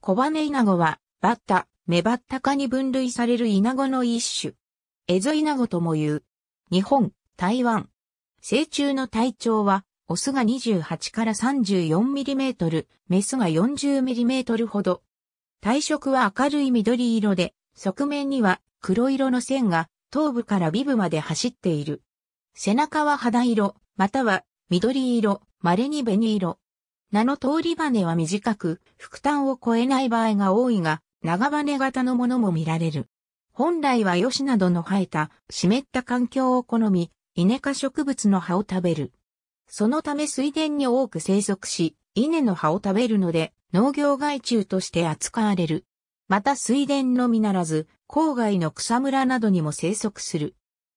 小羽イナゴは、バッタ、メバッタ科に分類されるイナゴの一種。エゾイナゴとも言う。日本、台湾。成虫の体長は、オスが28から3 4ミリメートル、メスが4 0トルほど。体色は明るい緑色で、側面には黒色の線が頭部から尾部まで走っている。背中は肌色、または緑色、稀に紅色。名の通り羽は短く、副端を超えない場合が多いが、長羽型のものも見られる。本来はヨシなどの生えた湿った環境を好み、イネ科植物の葉を食べる。そのため水田に多く生息し、稲の葉を食べるので、農業害虫として扱われる。また水田のみならず、郊外の草むらなどにも生息する。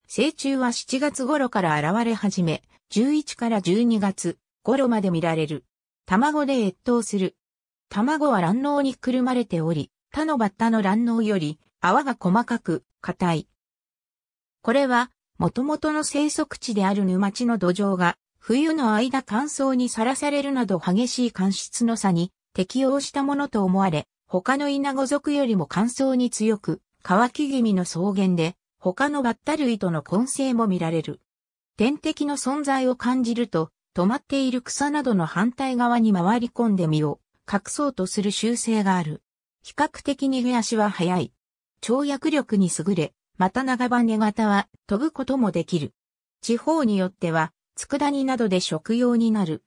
成虫は7月頃から現れ始め、11から12月頃まで見られる。卵で越冬する。卵は卵嚢にくるまれており、他のバッタの卵嚢より泡が細かく硬い。これは、元々の生息地である沼地の土壌が、冬の間乾燥にさらされるなど激しい乾湿の差に適応したものと思われ、他のイナゴよりも乾燥に強く、乾き気味の草原で、他のバッタ類との混成も見られる。天敵の存在を感じると、止まっている草などの反対側に回り込んで身を隠そうとする習性がある。比較的増や足は速い。跳躍力に優れ、また長羽型は飛ぶこともできる。地方によっては、佃煮などで食用になる。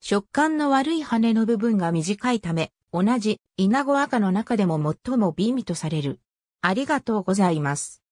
食感の悪い羽の部分が短いため、同じイナゴ赤の中でも最も美味とされる。ありがとうございます。